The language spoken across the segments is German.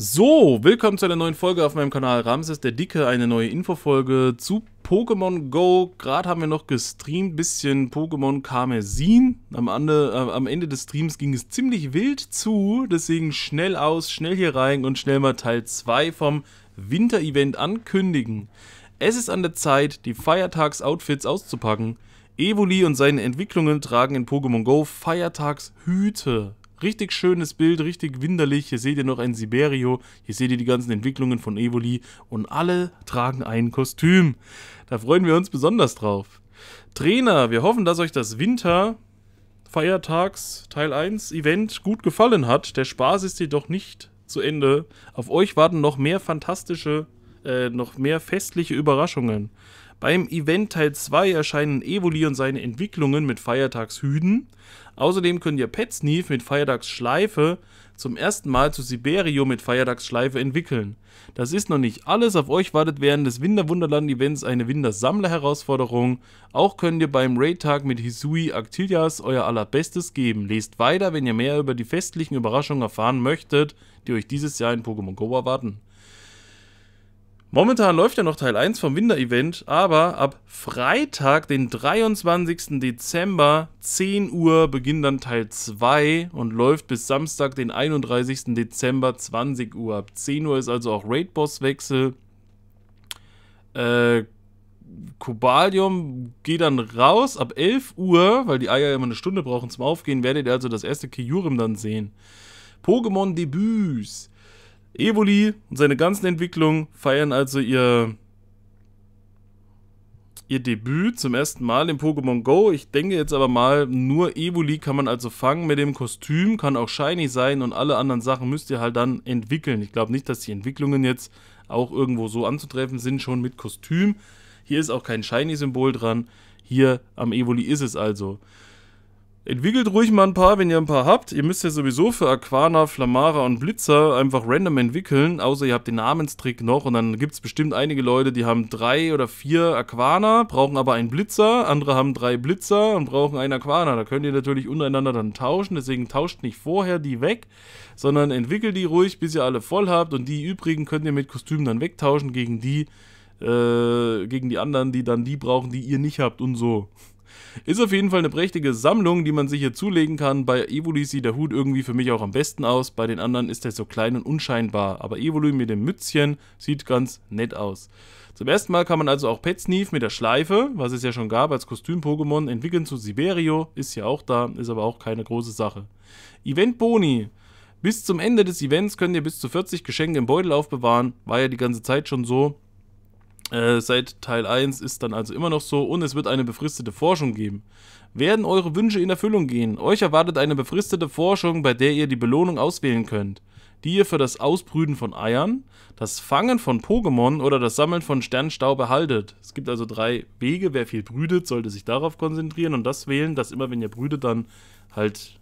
So, willkommen zu einer neuen Folge auf meinem Kanal Ramses der Dicke, eine neue Infofolge zu Pokémon Go. Gerade haben wir noch gestreamt, bisschen Pokémon Karmesin. Am Ende, äh, am Ende des Streams ging es ziemlich wild zu, deswegen schnell aus, schnell hier rein und schnell mal Teil 2 vom Winter-Event ankündigen. Es ist an der Zeit, die Feiertags-Outfits auszupacken. Evoli und seine Entwicklungen tragen in Pokémon Go Feiertagshüte. Richtig schönes Bild, richtig winderlich. Hier seht ihr noch ein Siberio. Hier seht ihr die ganzen Entwicklungen von Evoli. Und alle tragen ein Kostüm. Da freuen wir uns besonders drauf. Trainer, wir hoffen, dass euch das Winter... Feiertags Teil 1 Event gut gefallen hat. Der Spaß ist jedoch nicht zu Ende. Auf euch warten noch mehr fantastische äh, noch mehr festliche Überraschungen. Beim Event Teil 2 erscheinen Evoli und seine Entwicklungen mit Feiertagshüden. Außerdem können ihr Petsneef mit Feiertagsschleife zum ersten Mal zu Siberio mit Feiertagsschleife entwickeln. Das ist noch nicht alles, auf euch wartet während des Winterwunderland-Events eine Wintersammler-Herausforderung. Auch könnt ihr beim Raid-Tag mit Hisui Actilias euer allerbestes geben. Lest weiter, wenn ihr mehr über die festlichen Überraschungen erfahren möchtet, die euch dieses Jahr in Pokémon Go erwarten. Momentan läuft ja noch Teil 1 vom Winter-Event, aber ab Freitag, den 23. Dezember, 10 Uhr, beginnt dann Teil 2 und läuft bis Samstag, den 31. Dezember, 20 Uhr. Ab 10 Uhr ist also auch Raid-Boss-Wechsel. Äh, Kobalium geht dann raus ab 11 Uhr, weil die Eier immer eine Stunde brauchen zum Aufgehen, werdet ihr also das erste Kyurem dann sehen. Pokémon-Debüts. Evoli und seine ganzen Entwicklungen feiern also ihr, ihr Debüt zum ersten Mal in Pokémon Go. Ich denke jetzt aber mal, nur Evoli kann man also fangen mit dem Kostüm, kann auch shiny sein und alle anderen Sachen müsst ihr halt dann entwickeln. Ich glaube nicht, dass die Entwicklungen jetzt auch irgendwo so anzutreffen sind, schon mit Kostüm. Hier ist auch kein shiny Symbol dran. Hier am Evoli ist es also. Entwickelt ruhig mal ein paar, wenn ihr ein paar habt. Ihr müsst ja sowieso für Aquana, Flamara und Blitzer einfach random entwickeln, außer ihr habt den Namenstrick noch und dann gibt es bestimmt einige Leute, die haben drei oder vier Aquana, brauchen aber einen Blitzer, andere haben drei Blitzer und brauchen einen Aquana. Da könnt ihr natürlich untereinander dann tauschen, deswegen tauscht nicht vorher die weg, sondern entwickelt die ruhig, bis ihr alle voll habt und die übrigen könnt ihr mit Kostümen dann wegtauschen gegen die, äh, gegen die anderen, die dann die brauchen, die ihr nicht habt und so. Ist auf jeden Fall eine prächtige Sammlung, die man sich hier zulegen kann. Bei Evoli sieht der Hut irgendwie für mich auch am besten aus. Bei den anderen ist er so klein und unscheinbar. Aber Evoli mit dem Mützchen sieht ganz nett aus. Zum ersten Mal kann man also auch Petsneef mit der Schleife, was es ja schon gab als Kostüm-Pokémon, entwickeln zu Siberio. Ist ja auch da, ist aber auch keine große Sache. Event Boni. Bis zum Ende des Events könnt ihr bis zu 40 Geschenke im Beutel aufbewahren. War ja die ganze Zeit schon so. Äh, seit Teil 1 ist dann also immer noch so und es wird eine befristete Forschung geben. Werden eure Wünsche in Erfüllung gehen? Euch erwartet eine befristete Forschung, bei der ihr die Belohnung auswählen könnt, die ihr für das Ausbrüten von Eiern, das Fangen von Pokémon oder das Sammeln von Sternstaub erhaltet. Es gibt also drei Wege. Wer viel brütet, sollte sich darauf konzentrieren und das wählen, dass immer wenn ihr brütet, dann halt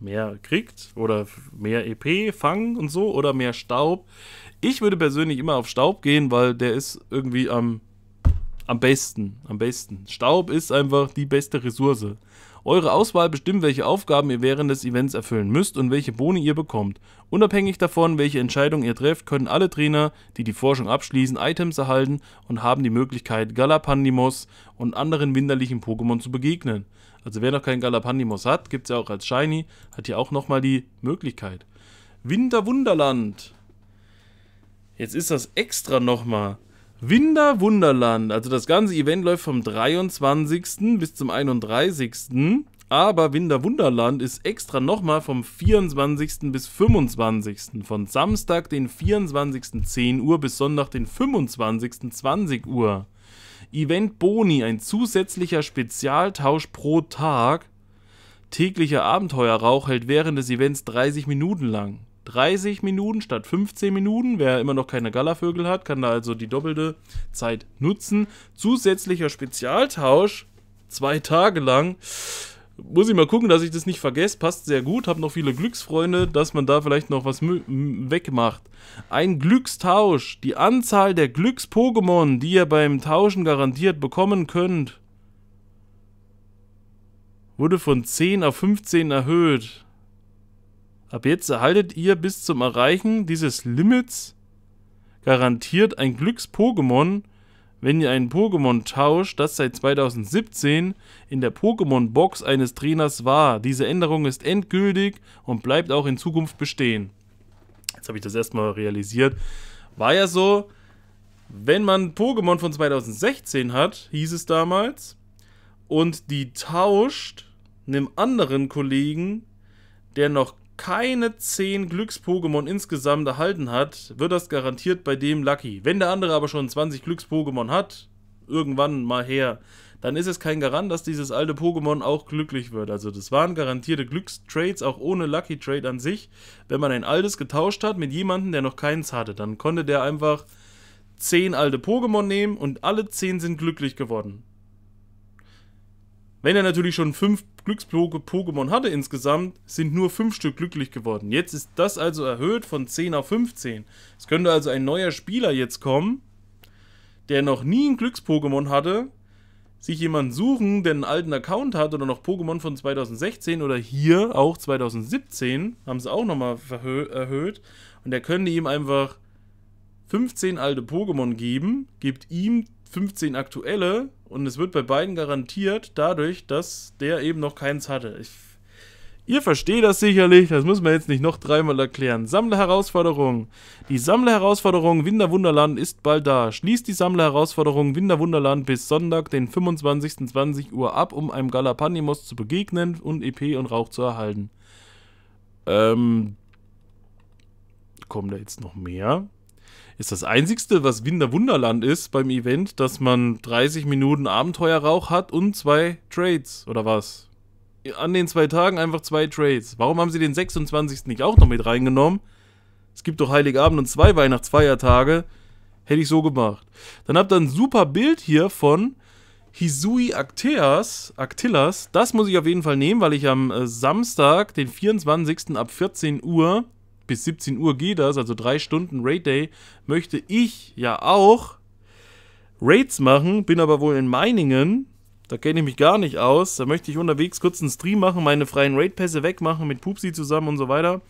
mehr kriegt oder mehr EP, fangen und so oder mehr Staub. Ich würde persönlich immer auf Staub gehen, weil der ist irgendwie am, am besten. Am besten. Staub ist einfach die beste Ressource. Eure Auswahl bestimmt, welche Aufgaben ihr während des Events erfüllen müsst und welche Boni ihr bekommt. Unabhängig davon, welche Entscheidung ihr trefft, können alle Trainer, die die Forschung abschließen, Items erhalten und haben die Möglichkeit, Galapandimos und anderen winderlichen Pokémon zu begegnen. Also wer noch keinen Galapandimos hat, gibt es ja auch als Shiny, hat hier auch nochmal die Möglichkeit. Winterwunderland. Jetzt ist das extra nochmal. Winder Wunderland. Also das ganze Event läuft vom 23. bis zum 31. Aber Winder Wunderland ist extra nochmal vom 24. bis 25. Von Samstag, den 24. 10 Uhr bis Sonntag, den 25. 20 Uhr. Event Boni, ein zusätzlicher Spezialtausch pro Tag. Täglicher Abenteuerrauch hält während des Events 30 Minuten lang. 30 Minuten statt 15 Minuten. Wer immer noch keine Galavögel hat, kann da also die doppelte Zeit nutzen. Zusätzlicher Spezialtausch, zwei Tage lang. Muss ich mal gucken, dass ich das nicht vergesse. Passt sehr gut. Hab noch viele Glücksfreunde, dass man da vielleicht noch was wegmacht. Ein Glückstausch. Die Anzahl der Glücks-Pokémon, die ihr beim Tauschen garantiert bekommen könnt, wurde von 10 auf 15 erhöht. Ab jetzt erhaltet ihr bis zum Erreichen dieses Limits garantiert ein Glücks-Pokémon, wenn ihr ein Pokémon tauscht, das seit 2017 in der Pokémon-Box eines Trainers war. Diese Änderung ist endgültig und bleibt auch in Zukunft bestehen. Jetzt habe ich das erstmal realisiert. War ja so, wenn man Pokémon von 2016 hat, hieß es damals, und die tauscht einem anderen Kollegen, der noch keine 10 Glücks-Pokémon insgesamt erhalten hat, wird das garantiert bei dem Lucky. Wenn der andere aber schon 20 Glücks-Pokémon hat, irgendwann mal her, dann ist es kein Garant, dass dieses alte Pokémon auch glücklich wird. Also das waren garantierte Glückstrades, auch ohne Lucky Trade an sich. Wenn man ein altes getauscht hat mit jemandem, der noch keins hatte, dann konnte der einfach 10 alte Pokémon nehmen und alle 10 sind glücklich geworden. Wenn er natürlich schon 5 Glückspokémon hatte insgesamt, sind nur 5 Stück glücklich geworden. Jetzt ist das also erhöht von 10 auf 15. Es könnte also ein neuer Spieler jetzt kommen, der noch nie ein Glückspokémon hatte, sich jemanden suchen, der einen alten Account hat oder noch Pokémon von 2016 oder hier auch 2017, haben sie auch nochmal erhöht. Und der könnte ihm einfach 15 alte Pokémon geben, gibt ihm 15 aktuelle und es wird bei beiden garantiert dadurch, dass der eben noch keins hatte. Ich, ihr versteht das sicherlich, das muss man jetzt nicht noch dreimal erklären. Sammlerherausforderung. Die Sammlerherausforderung Winterwunderland ist bald da. Schließt die Sammlerherausforderung Winterwunderland bis Sonntag, den 25.20 Uhr ab, um einem Galapanimos zu begegnen und EP und Rauch zu erhalten. Ähm, kommen da jetzt noch mehr? ist das einzigste, was Winterwunderland ist beim Event, dass man 30 Minuten Abenteuerrauch hat und zwei Trades oder was? An den zwei Tagen einfach zwei Trades. Warum haben sie den 26. nicht auch noch mit reingenommen? Es gibt doch Heiligabend und zwei Weihnachtsfeiertage. Hätte ich so gemacht. Dann habt ihr ein super Bild hier von Hisui Acteas, Actillas. Das muss ich auf jeden Fall nehmen, weil ich am äh, Samstag, den 24. ab 14 Uhr bis 17 Uhr geht das, also drei Stunden Raid Day, möchte ich ja auch Raids machen, bin aber wohl in Meiningen. Da kenne ich mich gar nicht aus. Da möchte ich unterwegs kurz einen Stream machen, meine freien Raid-Pässe wegmachen mit Pupsi zusammen und so weiter.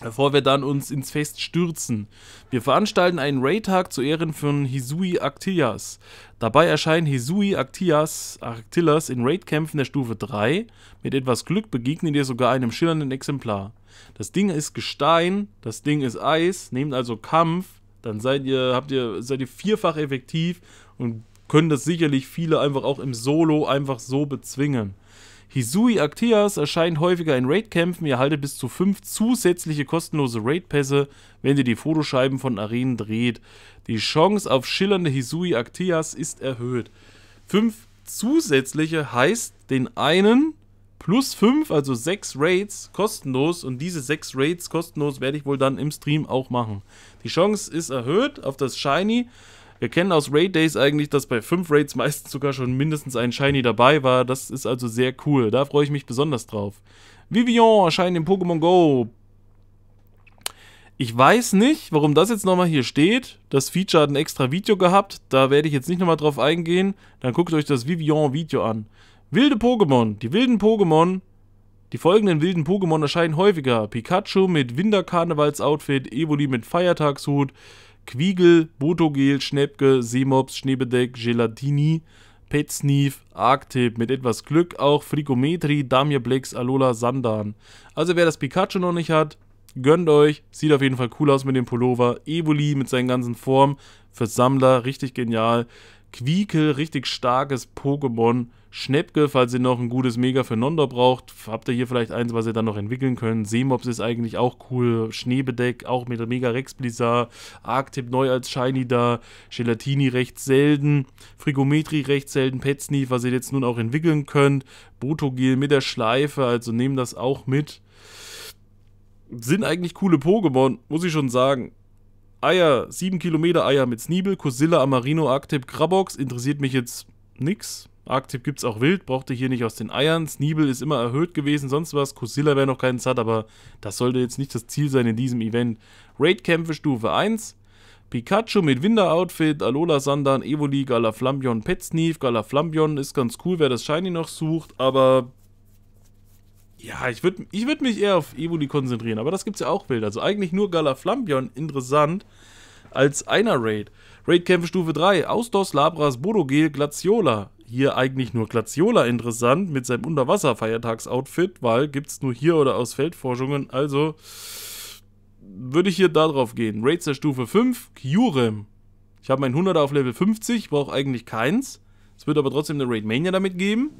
Bevor wir dann uns ins Fest stürzen. Wir veranstalten einen Raid-Tag zu Ehren von Hisui Actias. Dabei erscheinen Hisui Actias, Actillas in Raid-Kämpfen der Stufe 3. Mit etwas Glück begegnen ihr sogar einem schillernden Exemplar. Das Ding ist Gestein, das Ding ist Eis, nehmt also Kampf, dann seid ihr, habt ihr, seid ihr vierfach effektiv und können das sicherlich viele einfach auch im Solo einfach so bezwingen. Hisui Acteas erscheint häufiger in Raid-Kämpfen. Ihr haltet bis zu fünf zusätzliche kostenlose Raid-Pässe, wenn ihr die Fotoscheiben von Arenen dreht. Die Chance auf schillernde Hisui Acteas ist erhöht. Fünf zusätzliche heißt den einen plus 5, also 6 Raids kostenlos. Und diese 6 Raids kostenlos werde ich wohl dann im Stream auch machen. Die Chance ist erhöht auf das Shiny. Wir kennen aus Raid Days eigentlich, dass bei 5 Raids meistens sogar schon mindestens ein Shiny dabei war. Das ist also sehr cool. Da freue ich mich besonders drauf. Vivian erscheint in Pokémon Go. Ich weiß nicht, warum das jetzt nochmal hier steht. Das Feature hat ein extra Video gehabt. Da werde ich jetzt nicht nochmal drauf eingehen. Dann guckt euch das Vivian-Video an. Wilde Pokémon. Die wilden Pokémon. Die folgenden wilden Pokémon erscheinen häufiger. Pikachu mit Winterkarnevalsoutfit, Evoli mit Feiertagshut, Quiegel, Botogel, Schnäppke, Seemops, Schneebedeck, Gelatini, Petsneef, Arctip, mit etwas Glück auch Fricometri, Damirblex, Alola, Sandan. Also wer das Pikachu noch nicht hat, gönnt euch. Sieht auf jeden Fall cool aus mit dem Pullover. Evoli mit seinen ganzen Formen. Für Sammler richtig genial. Quieke, richtig starkes Pokémon. Schnäppke, falls ihr noch ein gutes Mega für Nondo braucht, habt ihr hier vielleicht eins, was ihr dann noch entwickeln könnt. Seemops ist eigentlich auch cool. Schneebedeck, auch mit Mega Rex Blizzard. Arctip neu als Shiny da. Gelatini recht selten. Frigometri recht selten. Petzni, was ihr jetzt nun auch entwickeln könnt. Botogil mit der Schleife, also nehmt das auch mit. Sind eigentlich coole Pokémon, muss ich schon sagen. Eier, 7 Kilometer Eier mit Sniebel, Cosilla, Amarino, Arctip, Grabox. Interessiert mich jetzt nix. Arktip gibt's auch wild, brauchte hier nicht aus den Eiern. Sniebel ist immer erhöht gewesen, sonst was. Cosilla wäre noch kein satt, aber das sollte jetzt nicht das Ziel sein in diesem Event. Raidkämpfe Stufe 1. Pikachu mit Winter-Outfit, Alola Sandan, Evoli, Galaflambion, Petsneef. Galaflambion ist ganz cool, wer das Shiny noch sucht, aber ja, ich würde ich würd mich eher auf Evoli konzentrieren, aber das gibt es ja auch wild. Also eigentlich nur Galaflampion interessant als einer Raid. Raidkämpfe Stufe 3, Ausdos, Labras, Bodogel, Glaciola. Hier eigentlich nur Glaciola interessant mit seinem Unterwasser-Feiertagsoutfit, weil gibt es nur hier oder aus Feldforschungen. Also würde ich hier darauf gehen. Raids der Stufe 5, Kyurem. Ich habe meinen 100er auf Level 50, brauche eigentlich keins. Es wird aber trotzdem eine Raid Mania damit geben.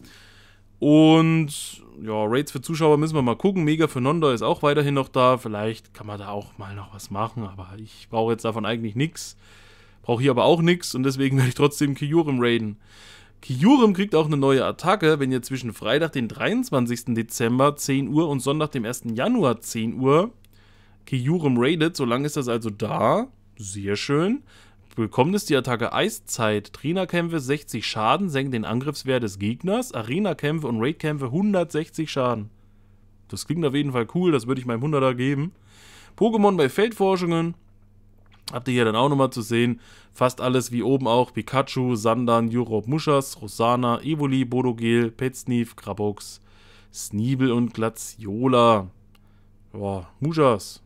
Und ja, Rates für Zuschauer müssen wir mal gucken. Mega für Nondo ist auch weiterhin noch da. Vielleicht kann man da auch mal noch was machen, aber ich brauche jetzt davon eigentlich nichts. Brauche hier aber auch nichts und deswegen werde ich trotzdem Kyurem raiden. Kyurem kriegt auch eine neue Attacke, wenn ihr zwischen Freitag, den 23. Dezember 10 Uhr und Sonntag, dem 1. Januar 10 Uhr Kyurem raidet. Solange ist das also da. Sehr schön bekommst die Attacke Eiszeit. Trainerkämpfe 60 Schaden, senken den Angriffswert des Gegners. Arena-Kämpfe und Raid-Kämpfe 160 Schaden. Das klingt auf jeden Fall cool, das würde ich meinem 100er geben. Pokémon bei Feldforschungen. Habt ihr hier dann auch nochmal zu sehen. Fast alles wie oben auch. Pikachu, Sandan, Jurob, Muschas, Rosana, Evoli, Bodogel, Petsneef, Krabox, Sneebel und Glaciola. Boah, Muschas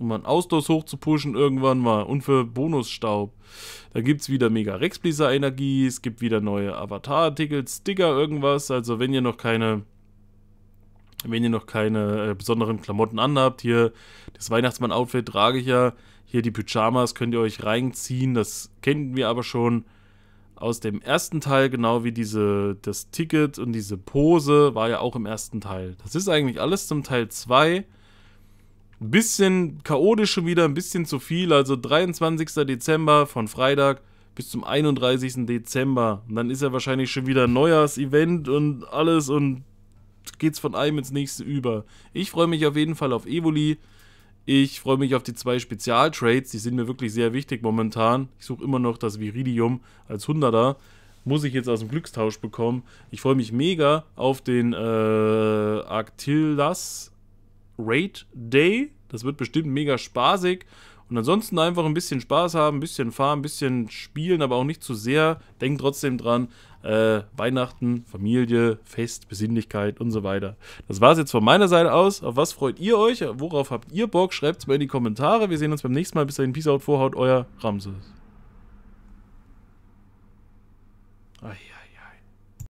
um einen Ausdauer hochzupushen, irgendwann mal. Und für Bonusstaub. Da gibt es wieder mega Rexbliser Energie, es gibt wieder neue Avatar-Artikel, Sticker, irgendwas. Also wenn ihr noch keine, wenn ihr noch keine äh, besonderen Klamotten anhabt, hier das Weihnachtsmann-Outfit trage ich ja. Hier die Pyjamas könnt ihr euch reinziehen. Das kennen wir aber schon aus dem ersten Teil, genau wie diese, das Ticket und diese Pose war ja auch im ersten Teil. Das ist eigentlich alles zum Teil 2. Ein bisschen chaotisch schon wieder, ein bisschen zu viel. Also 23. Dezember von Freitag bis zum 31. Dezember. Und dann ist ja wahrscheinlich schon wieder ein Neujahrsevent und alles und geht's von einem ins nächste über. Ich freue mich auf jeden Fall auf Evoli. Ich freue mich auf die zwei Spezialtrades, die sind mir wirklich sehr wichtig momentan. Ich suche immer noch das Viridium als 100er. Muss ich jetzt aus dem Glückstausch bekommen. Ich freue mich mega auf den äh, Actillas Raid Day. Das wird bestimmt mega spaßig. Und ansonsten einfach ein bisschen Spaß haben, ein bisschen fahren, ein bisschen spielen, aber auch nicht zu sehr. Denkt trotzdem dran, äh, Weihnachten, Familie, Fest, Besinnlichkeit und so weiter. Das war es jetzt von meiner Seite aus. Auf was freut ihr euch? Worauf habt ihr Bock? Schreibt es mal in die Kommentare. Wir sehen uns beim nächsten Mal. Bis dahin, Peace out, Vorhaut, euer Ramses.